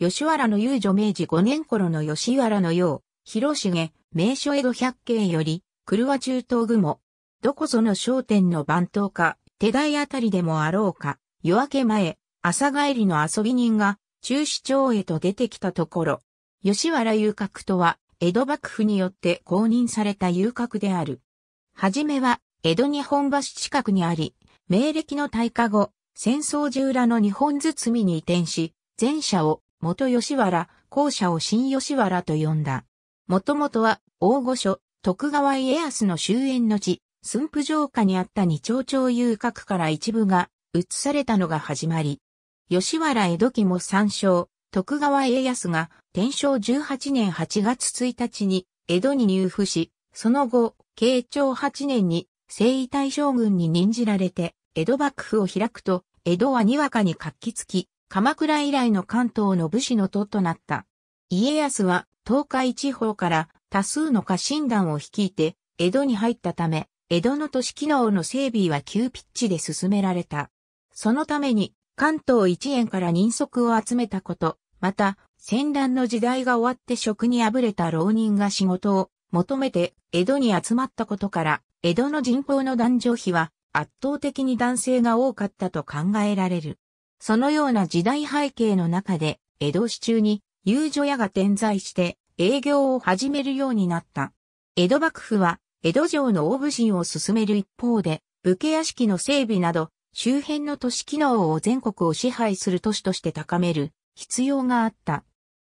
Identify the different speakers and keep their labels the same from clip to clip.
Speaker 1: 吉原の遊女明治5年頃の吉原のよう、広重、名所江戸百景より、車中東雲。どこぞの商店の番頭か、手代あたりでもあろうか、夜明け前、朝帰りの遊び人が、中市町へと出てきたところ、吉原遊郭とは、江戸幕府によって公認された遊郭である。はじめは、江戸日本橋近くにあり、明暦の大火後、戦争中裏の日本包みに移転し、前者を元吉原、校舎を新吉原と呼んだ。もともとは、大御所、徳川家康の終焉の地、駿府城下にあった二丁町遊郭から一部が移されたのが始まり。吉原江戸期も参照、徳川家康が天正18年8月1日に江戸に入府し、その後、慶長8年に征夷大将軍に任じられて、江戸幕府を開くと、江戸はにわかに活気つき、鎌倉以来の関東の武士の都となった。家康は東海地方から多数の家臣団を率いて江戸に入ったため、江戸の都市機能の整備は急ピッチで進められた。そのために関東一円から人足を集めたこと、また戦乱の時代が終わって職に敗れた浪人が仕事を求めて江戸に集まったことから、江戸の人口の男女比は圧倒的に男性が多かったと考えられる。そのような時代背景の中で、江戸市中に遊女屋が点在して営業を始めるようになった。江戸幕府は、江戸城の大武神を進める一方で、武家屋敷の整備など、周辺の都市機能を全国を支配する都市として高める必要があった。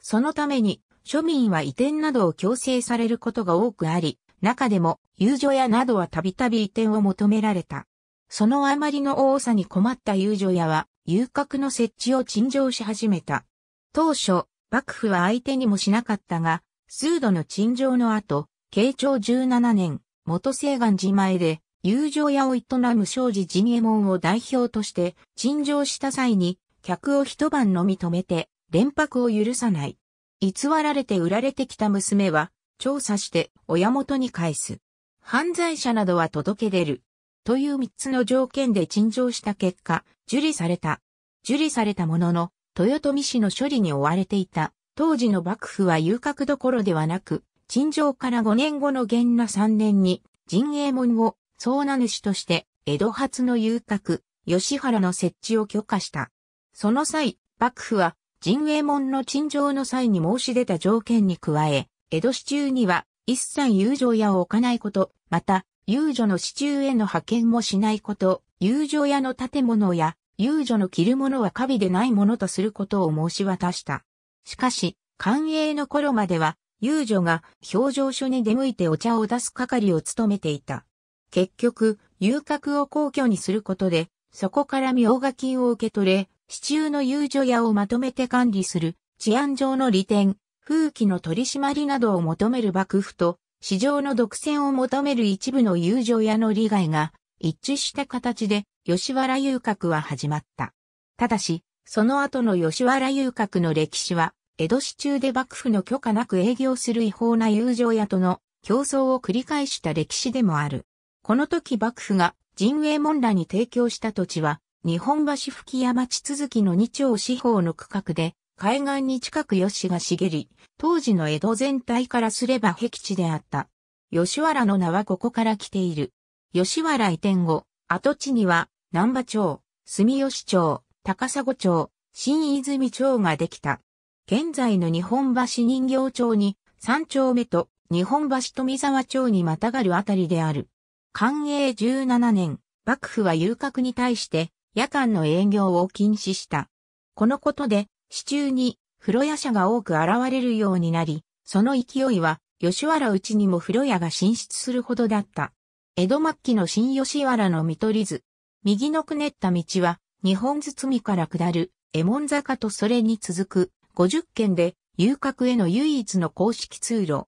Speaker 1: そのために、庶民は移転などを強制されることが多くあり、中でも遊女屋などはたびたび移転を求められた。そのあまりの多さに困った遊女屋は遊郭の設置を陳情し始めた。当初、幕府は相手にもしなかったが、数度の陳情の後、慶長17年、元西岸寺前で、友情屋を営む庄司陣右門を代表として、陳情した際に、客を一晩飲み止めて、連泊を許さない。偽られて売られてきた娘は、調査して親元に返す。犯罪者などは届け出る。という3つの条件で陳情した結果、受理された。受理されたものの、豊臣氏の処理に追われていた。当時の幕府は遊郭どころではなく、陳情から5年後の元那3年に、陣営門を総名主として、江戸初の遊郭、吉原の設置を許可した。その際、幕府は、陣営門の陳情の際に申し出た条件に加え、江戸市中には一切遊情屋を置かないこと、また、遊女の支柱への派遣もしないこと、遊女屋の建物や、遊女の着るものは華美でないものとすることを申し渡した。しかし、官営の頃までは、遊女が表情書に出向いてお茶を出す係を務めていた。結局、遊郭を皇居にすることで、そこから妙賀金を受け取れ、市中の遊女屋をまとめて管理する、治安上の利点、風紀の取り締まりなどを求める幕府と、市場の独占を求める一部の友情屋の利害が一致した形で吉原遊郭は始まった。ただし、その後の吉原遊郭の歴史は、江戸市中で幕府の許可なく営業する違法な友情屋との競争を繰り返した歴史でもある。この時幕府が陣営門らに提供した土地は、日本橋吹山地続きの二丁四方の区画で、海岸に近く吉が茂り、当時の江戸全体からすれば僻地であった。吉原の名はここから来ている。吉原移転後、跡地には、南波町、住吉町、高砂町、新泉町ができた。現在の日本橋人形町に、三丁目と日本橋富沢町にまたがるあたりである。寛永17年、幕府は遊郭に対して夜間の営業を禁止した。このことで市中に風呂屋社が多く現れるようになり、その勢いは吉原内にも風呂屋が進出するほどだった。江戸末期の新吉原の見取り図。右のくねった道は、日本包から下る、江門坂とそれに続く、50軒で、遊郭への唯一の公式通路。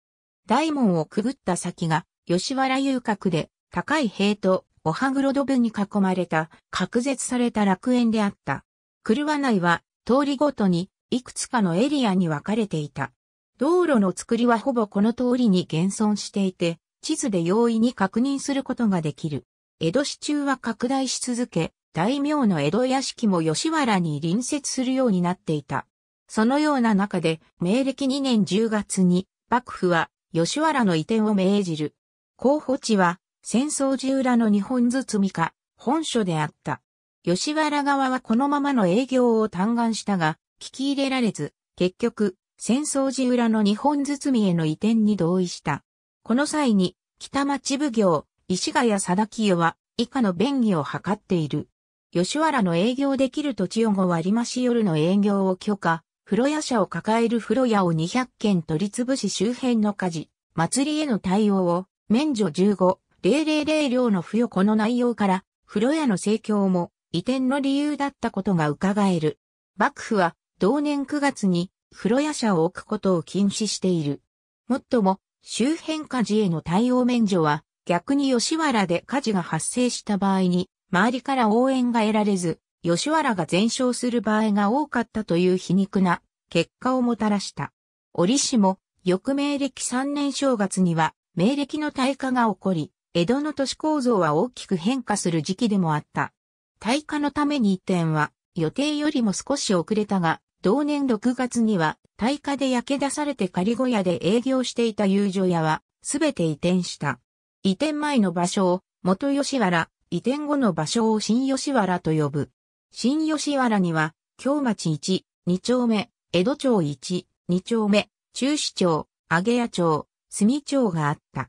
Speaker 1: 大門をくぐった先が、吉原遊郭で、高い塀と、おはぐろ土部に囲まれた、隔絶された楽園であった。車内は、通りごとに、いくつかのエリアに分かれていた。道路の作りはほぼこの通りに現存していて、地図で容易に確認することができる。江戸市中は拡大し続け、大名の江戸屋敷も吉原に隣接するようになっていた。そのような中で、明暦2年10月に、幕府は吉原の移転を命じる。候補地は、戦争寺裏の日本包みか、本書であった。吉原側はこのままの営業を嘆願したが、聞き入れられず、結局、戦争時裏の日本包みへの移転に同意した。この際に、北町奉行、石ヶ谷貞清は、以下の便宜を図っている。吉原の営業できる土地を5割増し夜の営業を許可、風呂屋社を抱える風呂屋を200件取り潰し周辺の火事、祭りへの対応を、免除15、000両の付与この内容から、風呂屋の盛況も、移転の理由だったことが伺える。幕府は同年9月に風呂屋舎を置くことを禁止している。もっとも周辺火事への対応免除は逆に吉原で火事が発生した場合に周りから応援が得られず吉原が全焼する場合が多かったという皮肉な結果をもたらした。折しも翌明暦3年正月には明暦の大火が起こり、江戸の都市構造は大きく変化する時期でもあった。大火のために移点は予定よりも少し遅れたが、同年6月には大火で焼け出されて仮小屋で営業していた遊女屋はすべて移転した。移転前の場所を元吉原、移転後の場所を新吉原と呼ぶ。新吉原には、京町1、2丁目、江戸町1、2丁目、中市町、上屋町、住町があった。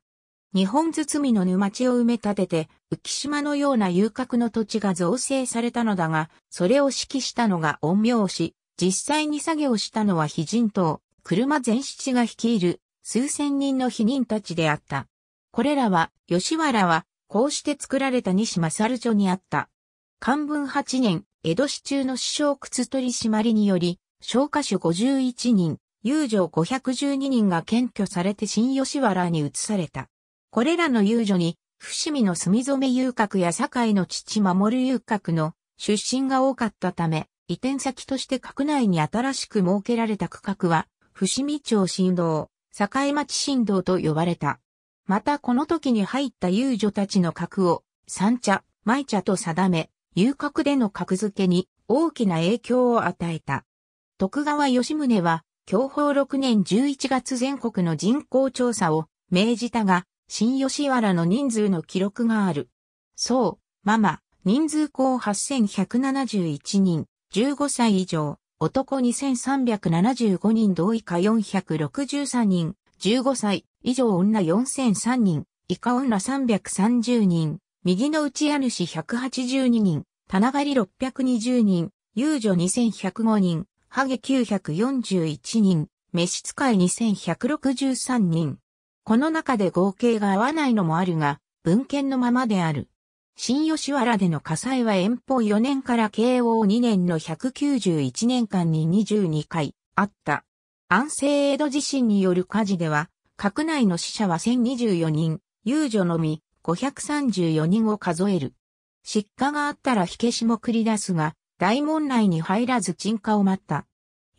Speaker 1: 日本包みの沼地を埋め立てて、浮島のような遊郭の土地が造成されたのだが、それを指揮したのが恩苗氏、実際に作業したのは非人党、車全七が率いる数千人の非人たちであった。これらは、吉原は、こうして作られた西勝所にあった。漢文8年、江戸市中の首相靴取り締まりにより、消手五51人、遊女512人が検挙されて新吉原に移された。これらの遊女に伏見の住染遊郭や堺の父守遊郭の出身が多かったため、移転先として閣内に新しく設けられた区画は、伏見町新道、堺町新道と呼ばれた。またこの時に入った遊女たちの格を、三茶、舞茶と定め、遊郭での格付けに大きな影響を与えた。徳川吉宗は、享保6年11月全国の人口調査を命じたが、新吉原の人数の記録がある。そう、ママ、人数校8171人、15歳以上、男2375人同以下463人、15歳以上女4003人、以下女330人、右の内家主182人、棚狩り620人、遊女2105人、ハゲ941人、召使い2163人。この中で合計が合わないのもあるが、文献のままである。新吉原での火災は遠方4年から慶応2年の191年間に22回あった。安政江戸地震による火事では、閣内の死者は1024人、遊女のみ534人を数える。失火があったら火消しも繰り出すが、大門内に入らず沈火を待った。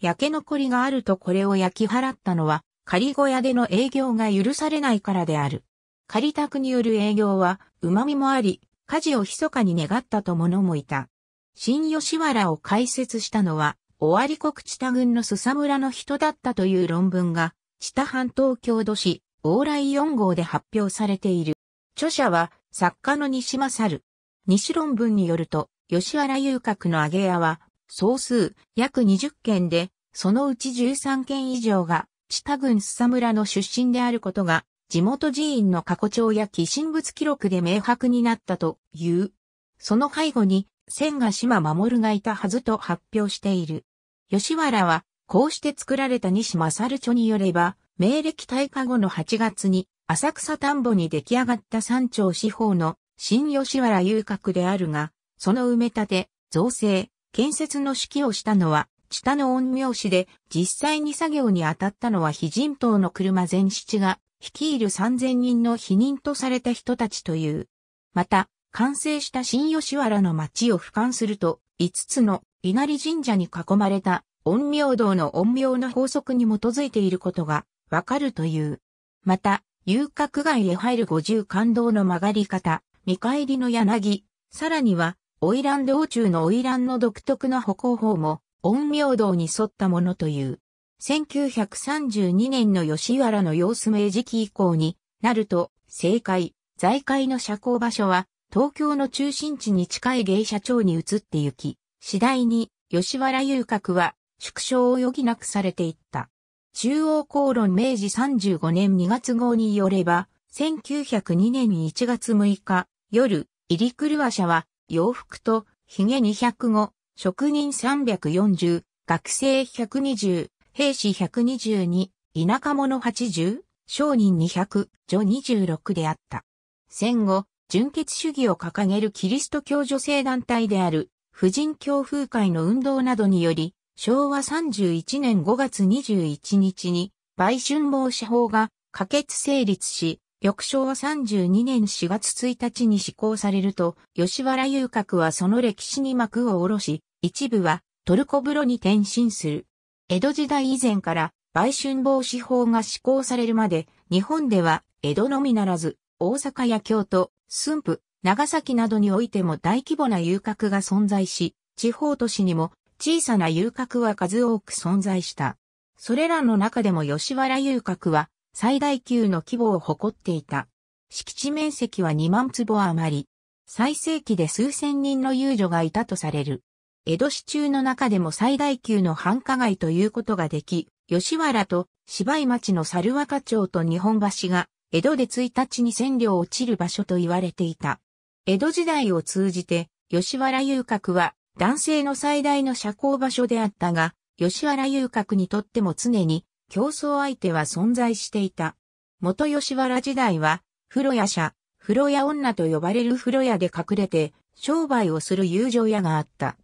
Speaker 1: 焼け残りがあるとこれを焼き払ったのは、仮小屋での営業が許されないからである。仮宅による営業は、旨味もあり、家事を密かに願ったと者もいた。新吉原を開設したのは、尾張国知多郡のすさ村の人だったという論文が、知多半島郷土史、往来4号で発表されている。著者は、作家の西勝。西論文によると、吉原遊郭の揚げ屋は、総数約20件で、そのうち13件以上が知多郡須佐村の出身であることが、地元寺院の過去帳や寄進物記録で明白になったという。その背後に、千賀島守がいたはずと発表している。吉原は、こうして作られた西正著によれば、明暦大化後の8月に、浅草田んぼに出来上がった山頂四方の新吉原遊郭であるが、その埋め立て、造成、建設の指揮をしたのは、知多の恩苗市で実際に作業に当たったのは非人党の車全七が率いる3000人の否認とされた人たちという。また、完成した新吉原の町を俯瞰すると、5つの稲荷神社に囲まれた恩苗道の恩苗の法則に基づいていることがわかるという。また、遊郭街へ入る五十感動の曲がり方、見返りの柳、さらには、花魁道中のランの独特な歩行法も、陰陽道に沿ったものという。1932年の吉原の様子明治期以降になると、政界、財界の社交場所は、東京の中心地に近い芸者町に移って行き、次第に吉原遊郭は縮小を余儀なくされていった。中央公論明治35年2月号によれば、1902年1月6日、夜、入り狂わ社は、洋服と、髭205、職人340、学生120、兵士122、田舎者80、商人200、女26であった。戦後、純血主義を掲げるキリスト教女性団体である、婦人教風会の運動などにより、昭和31年5月21日に、売春防止法が可決成立し、翌昭和32年4月1日に施行されると、吉原遊郭はその歴史に幕を下ろし、一部はトルコ風呂に転身する。江戸時代以前から売春防止法が施行されるまで、日本では江戸のみならず、大阪や京都、駿府、長崎などにおいても大規模な遊郭が存在し、地方都市にも小さな遊郭は数多く存在した。それらの中でも吉原遊郭は最大級の規模を誇っていた。敷地面積は2万坪余り。最盛期で数千人の遊女がいたとされる。江戸市中の中でも最大級の繁華街ということができ、吉原と芝居町の猿若町と日本橋が、江戸で1日に千両落ちる場所と言われていた。江戸時代を通じて、吉原遊郭は男性の最大の社交場所であったが、吉原遊郭にとっても常に競争相手は存在していた。元吉原時代は、風呂屋社、風呂屋女と呼ばれる風呂屋で隠れて、商売をする友情屋があった。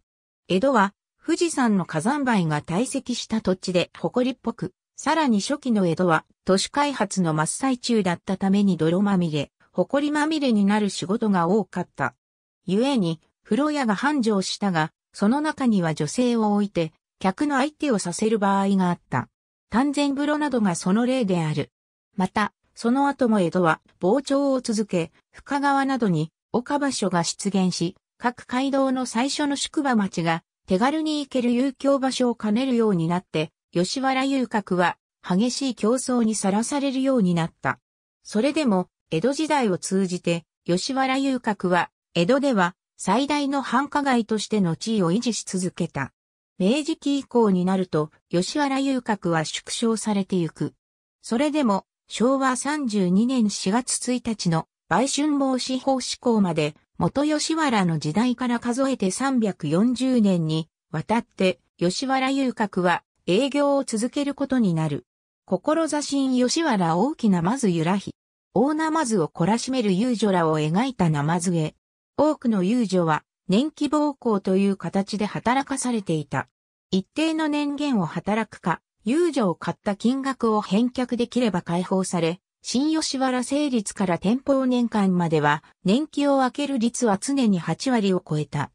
Speaker 1: 江戸は、富士山の火山灰が堆積した土地で誇りっぽく、さらに初期の江戸は、都市開発の真っ最中だったために泥まみれ、誇りまみれになる仕事が多かった。故に、風呂屋が繁盛したが、その中には女性を置いて、客の相手をさせる場合があった。丹前風呂などがその例である。また、その後も江戸は膨張を続け、深川などに岡場所が出現し、各街道の最初の宿場町が手軽に行ける遊興場所を兼ねるようになって、吉原遊郭は激しい競争にさらされるようになった。それでも、江戸時代を通じて、吉原遊郭は、江戸では最大の繁華街としての地位を維持し続けた。明治期以降になると、吉原遊郭は縮小されてゆく。それでも、昭和32年4月1日の売春防止法施行まで、元吉原の時代から数えて340年にわたって、吉原遊郭は営業を続けることになる。志 in 吉原大きなまずゆらひ。大なまずを懲らしめる遊女らを描いたなまず絵。多くの遊女は、年期暴行という形で働かされていた。一定の年限を働くか、遊女を買った金額を返却できれば解放され、新吉原成立から天保年間までは、年期を分ける率は常に8割を超えた。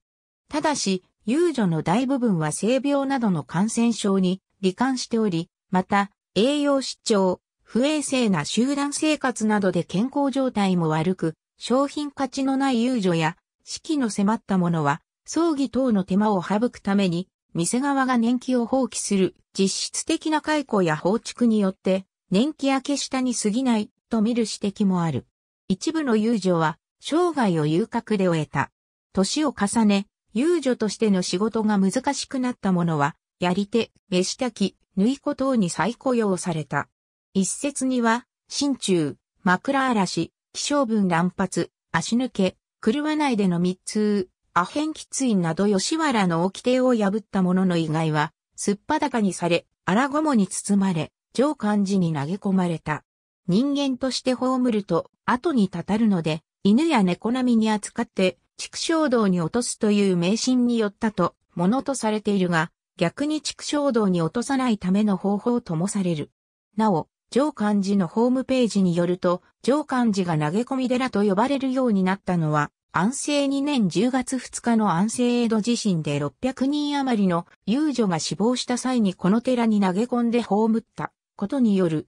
Speaker 1: ただし、遊女の大部分は性病などの感染症に罹患しており、また、栄養失調、不衛生な集団生活などで健康状態も悪く、商品価値のない遊女や死期の迫った者は、葬儀等の手間を省くために、店側が年季を放棄する実質的な解雇や放逐によって、年季明け下に過ぎないと見る指摘もある。一部の遊女は、生涯を遊郭で終えた。年を重ね、遊女としての仕事が難しくなった者は、やり手、飯炊き、縫い子等に再雇用された。一説には、心中、枕嵐、気象分乱発、足抜け、車内での密通、アヘン喫煙など吉原の掟を破った者の以外は、すっぱだかにされ、荒ごもに包まれ、上漢字に投げ込まれた。人間として葬ると、後にたたるので、犬や猫並みに扱って、畜生道に落とすという迷信によったと、ものとされているが、逆に畜生道に落とさないための方法ともされる。なお、上官寺のホームページによると、上官寺が投げ込み寺と呼ばれるようになったのは、安政2年10月2日の安政江戸地震で600人余りの遊女が死亡した際にこの寺に投げ込んで葬ったことによる。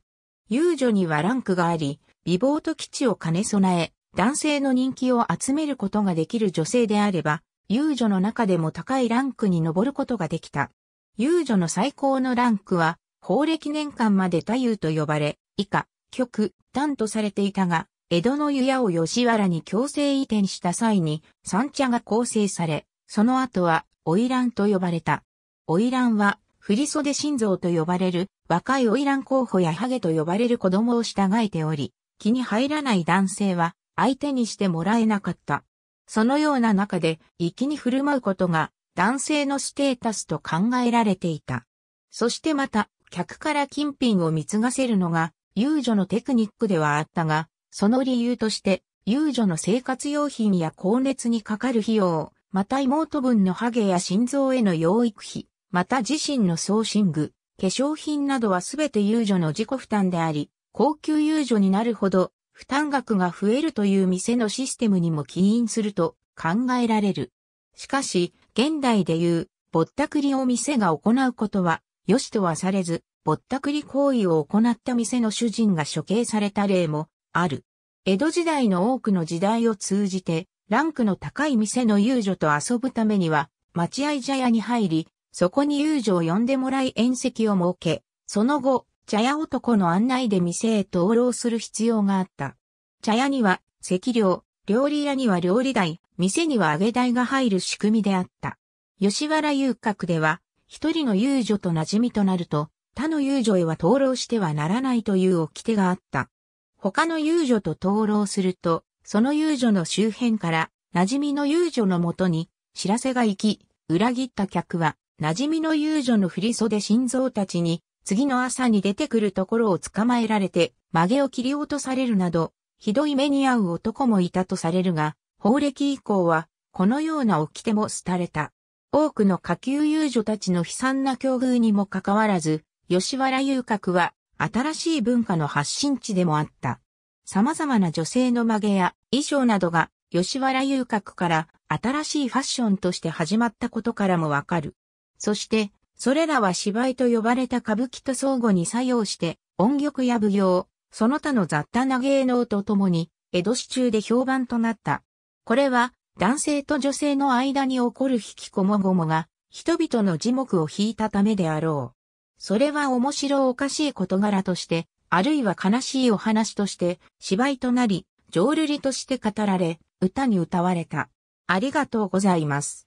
Speaker 1: 遊女にはランクがあり、美貌と基地を兼ね備え、男性の人気を集めることができる女性であれば、遊女の中でも高いランクに上ることができた。遊女の最高のランクは、法暦年間まで太夫と呼ばれ、以下、極、端とされていたが、江戸の湯屋を吉原に強制移転した際に、三茶が構成され、その後は、花魁と呼ばれた。花魁は、振袖心臓と呼ばれる、若い花魁候補やハゲと呼ばれる子供を従えており、気に入らない男性は、相手にしてもらえなかった。そのような中で、粋に振る舞うことが、男性のステータスと考えられていた。そしてまた、客から金品を貢がせるのが遊女のテクニックではあったが、その理由として、遊女の生活用品や高熱にかかる費用、また妹分のハゲや心臓への養育費、また自身の送信具、化粧品などはすべて遊女の自己負担であり、高級遊女になるほど、負担額が増えるという店のシステムにも起因すると考えられる。しかし、現代でいう、ぼったくりを店が行うことは、良しとはされず、ぼったくり行為を行った店の主人が処刑された例もある。江戸時代の多くの時代を通じて、ランクの高い店の遊女と遊ぶためには、待合茶屋に入り、そこに遊女を呼んでもらい宴席を設け、その後、茶屋男の案内で店へ登録する必要があった。茶屋には、席料、料理屋には料理代、店には揚げ代が入る仕組みであった。吉原遊郭では、一人の遊女と馴染みとなると、他の遊女へは灯籠してはならないという掟があった。他の遊女と灯籠すると、その遊女の周辺から、馴染みの遊女のもとに、知らせが行き、裏切った客は、馴染みの遊女の振り袖心臓たちに、次の朝に出てくるところを捕まえられて、曲げを切り落とされるなど、ひどい目に遭う男もいたとされるが、法暦以降は、このような掟も廃れた。多くの下級遊女たちの悲惨な境遇にもかかわらず、吉原遊郭は新しい文化の発信地でもあった。様々な女性の曲げや衣装などが吉原遊郭から新しいファッションとして始まったことからもわかる。そして、それらは芝居と呼ばれた歌舞伎と相互に作用して、音曲や舞踊、その他の雑多な芸能とともに、江戸市中で評判となった。これは、男性と女性の間に起こる引きこもごもが、人々の耳目を引いたためであろう。それは面白おかしい事柄として、あるいは悲しいお話として、芝居となり、浄瑠璃として語られ、歌に歌われた。ありがとうございます。